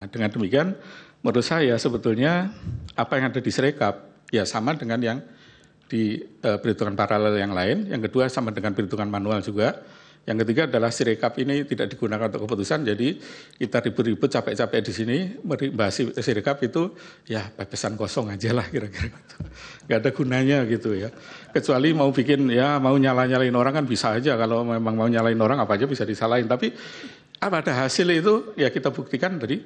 Dengan demikian, menurut saya sebetulnya apa yang ada di Serekap ya sama dengan yang di e, perhitungan paralel yang lain. Yang kedua sama dengan perhitungan manual juga. Yang ketiga adalah sirekap ini tidak digunakan untuk keputusan, jadi kita ribut-ribut capek-capek di sini bahas sirekap itu ya pepesan kosong aja lah kira-kira gitu. Gak ada gunanya gitu ya. Kecuali mau bikin ya mau nyala-nyalain orang kan bisa aja kalau memang mau nyalain orang apa aja bisa disalahin. Tapi apa kan ada hasil itu ya kita buktikan tadi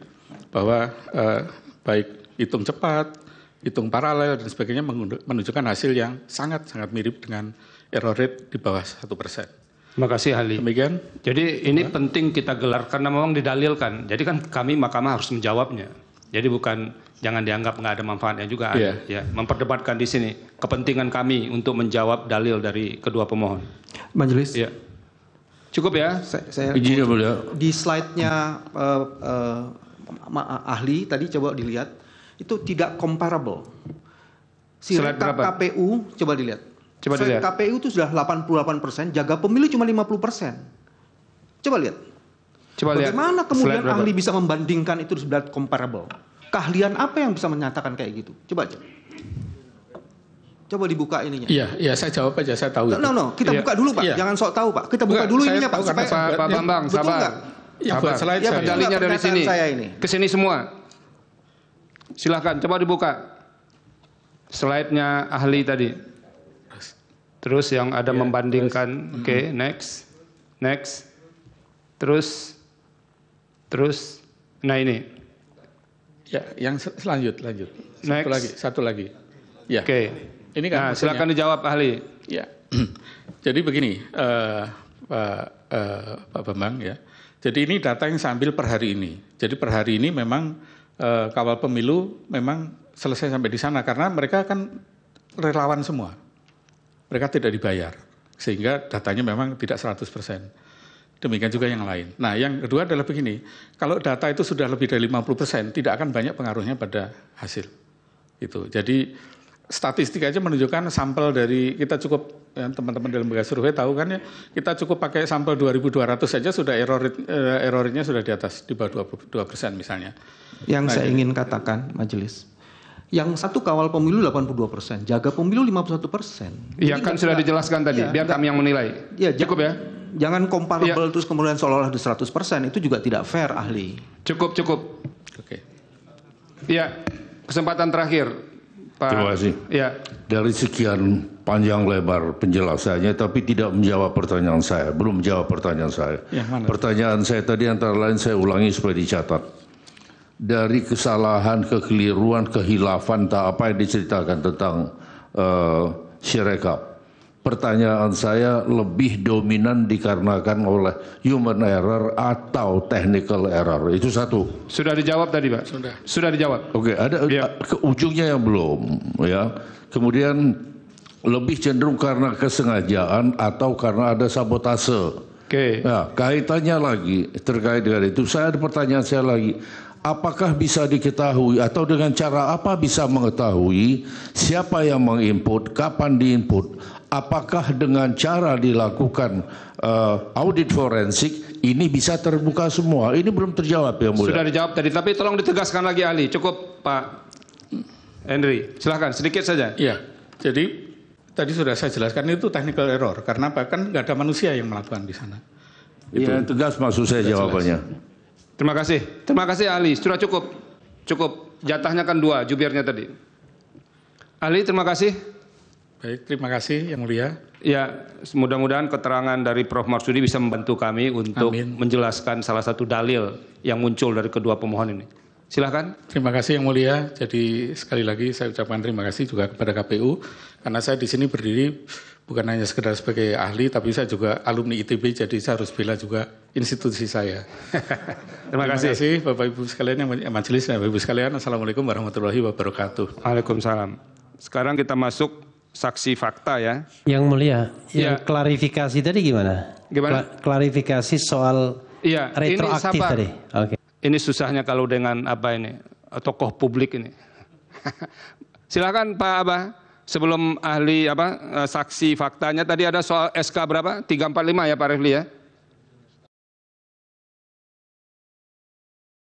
bahwa eh, baik hitung cepat, hitung paralel dan sebagainya menunjukkan hasil yang sangat-sangat mirip dengan error rate di bawah satu persen. Terima kasih Hali. Demikian. Jadi ini penting kita gelar karena memang didalilkan. Jadi kan kami Mahkamah harus menjawabnya. Jadi bukan jangan dianggap nggak ada manfaatnya juga. Yeah. Ada, ya, memperdebatkan di sini kepentingan kami untuk menjawab dalil dari kedua pemohon. Majelis. Ya. Cukup ya, saya, saya Di slide-nya uh, uh, ahli tadi coba dilihat itu tidak comparable. Si slide KPU coba dilihat. Coba dilihat. KPU itu sudah 88%, jaga pemilu cuma 50%. Coba lihat. Coba Bagaimana lihat. kemudian slide ahli bisa membandingkan itu sebelah comparable? Keahlian apa yang bisa menyatakan kayak gitu? Coba aja. Coba dibuka ininya. Iya, iya saya jawab aja, saya tahu. No, no, kita iya. buka dulu Pak. Iya. Jangan sok tahu Pak. Kita buka dulu ininya Pak. Supaya, Pak, Pak iya, Bambang, betul sabar. Ya, buat Slide ya, Dalinya dari sini. Saya ini. Ke sini semua. Silahkan, coba dibuka. Slide-nya ahli tadi. Terus yang ada ya, membandingkan, oke, okay, hmm. next. Next. Terus terus nah ini. Ya, yang sel lanjut, lanjut. Satu next. lagi, satu lagi. Ya. Oke. Okay. Ini kan nah, silakan dijawab ahli. Ya. Jadi begini, uh, Pak, uh, Pak Bambang ya. Jadi ini data yang sambil per hari ini. Jadi per hari ini memang uh, kawal pemilu memang selesai sampai di sana karena mereka kan relawan semua. Mereka tidak dibayar. Sehingga datanya memang tidak 100%. Demikian juga yang lain. Nah, yang kedua adalah begini, kalau data itu sudah lebih dari 50%, tidak akan banyak pengaruhnya pada hasil. itu. Jadi statistik aja menunjukkan sampel dari kita cukup ya, teman-teman dalam lembaga survei tahu kan ya kita cukup pakai sampel 2.200 saja sudah error eh, errornya sudah di atas di bawah 22 persen misalnya. Yang nah, saya ingin katakan majelis yang satu kawal pemilu 82 persen, jaga pemilu 51 persen. Iya kan sudah dijelaskan tadi, ya, biar kami yang menilai. Ya, Cukup ya? Jangan comparable ya. terus kemudian seolah-olah di 100 persen, itu juga tidak fair ahli. Cukup, cukup. Oke. Okay. Iya, kesempatan terakhir. Pak. Terima kasih. Ya. Dari sekian panjang lebar penjelasannya, tapi tidak menjawab pertanyaan saya. Belum menjawab pertanyaan saya. Ya, mana? Pertanyaan saya tadi antara lain saya ulangi supaya dicatat. Dari kesalahan, kekeliruan, kehilafan, tak apa yang diceritakan tentang uh, eh, sirekap pertanyaan saya lebih dominan dikarenakan oleh human error atau technical error. Itu satu. Sudah dijawab tadi, Pak. Sudah. Sudah dijawab. Oke, ada ya. ke ujungnya yang belum, ya. Kemudian lebih cenderung karena kesengajaan atau karena ada sabotase. Oke. Okay. Nah, kaitannya lagi terkait dengan itu, saya ada pertanyaan saya lagi apakah bisa diketahui atau dengan cara apa bisa mengetahui siapa yang menginput, kapan diinput, apakah dengan cara dilakukan uh, audit forensik ini bisa terbuka semua? Ini belum terjawab ya Mulia. Sudah dijawab tadi, tapi tolong ditegaskan lagi ahli. Cukup Pak Henry, silahkan sedikit saja. Iya, jadi tadi sudah saya jelaskan itu technical error karena bahkan nggak ada manusia yang melakukan di sana. Iya, tegas maksud saya jawabannya. Jelas. Terima kasih. Terima kasih Ali. Sudah cukup. Cukup. Jatahnya kan dua jubirnya tadi. Ali, terima kasih. Baik, terima kasih Yang Mulia. Ya, mudah-mudahan keterangan dari Prof. Marsudi bisa membantu kami untuk Amin. menjelaskan salah satu dalil yang muncul dari kedua pemohon ini. Silahkan. Terima kasih Yang Mulia. Jadi sekali lagi saya ucapkan terima kasih juga kepada KPU karena saya di sini berdiri bukan hanya sekedar sebagai ahli, tapi saya juga alumni ITB, jadi saya harus bela juga institusi saya. Terima kasih. Terima kasih Bapak Ibu sekalian yang majelis, Bapak Ibu sekalian. Assalamualaikum warahmatullahi wabarakatuh. Waalaikumsalam. Sekarang kita masuk saksi fakta ya. Yang mulia, ya. yang klarifikasi tadi gimana? Gimana? klarifikasi soal ya, retroaktif ini tadi. Okay. Ini susahnya kalau dengan apa ini, tokoh publik ini. Silakan Pak Abah sebelum ahli apa eh, saksi faktanya tadi ada soal SK berapa? tiga lima ya Pak Refli ya.